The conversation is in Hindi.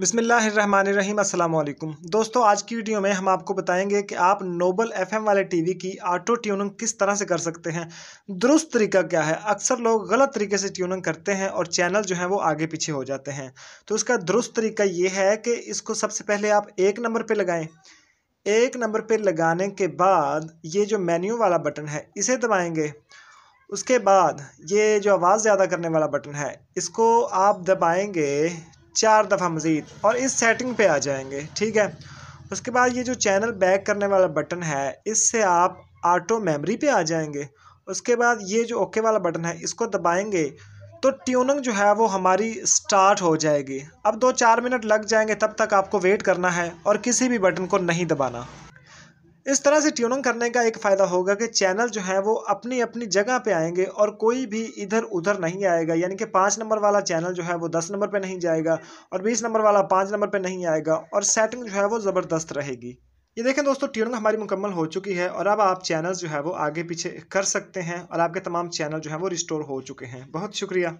बिसमीम् अल्लाम दोस्तों आज की वीडियो में हम आपको बताएंगे कि आप नोबल एफएम वाले टीवी की ऑटो ट्यूनिंग किस तरह से कर सकते हैं दुरुस्त तरीका क्या है अक्सर लोग गलत तरीके से ट्यूनिंग करते हैं और चैनल जो है वो आगे पीछे हो जाते हैं तो इसका दुरुस्त तरीका ये है कि इसको सबसे पहले आप एक नंबर पर लगाएँ एक नंबर पर लगाने के बाद ये जो मेन्यू वाला बटन है इसे दबाएँगे उसके बाद ये जो आवाज़ ज़्यादा करने वाला बटन है इसको आप दबाएंगे चार दफ़ा मज़ीद और इस सेटिंग पे आ जाएंगे ठीक है उसके बाद ये जो चैनल बैक करने वाला बटन है इससे आप ऑटो मेमोरी पे आ जाएंगे उसके बाद ये जो ओके वाला बटन है इसको दबाएंगे तो ट्यूनिंग जो है वो हमारी स्टार्ट हो जाएगी अब दो चार मिनट लग जाएंगे तब तक आपको वेट करना है और किसी भी बटन को नहीं दबाना इस तरह से ट्यूनिंग करने का एक फ़ायदा होगा कि चैनल जो है वो अपनी अपनी जगह पे आएंगे और कोई भी इधर उधर नहीं आएगा यानी कि पाँच नंबर वाला चैनल जो है वो दस नंबर पे नहीं जाएगा और बीस नंबर वाला पाँच नंबर पे नहीं आएगा और सेटिंग जो है वो ज़बरदस्त रहेगी ये देखें दोस्तों ट्यूनिंग हमारी मुकम्मल हो चुकी है और अब आप चैनल जो है वो आगे पीछे कर सकते हैं और आपके तमाम चैनल जो है वो रिस्टोर हो चुके हैं बहुत शुक्रिया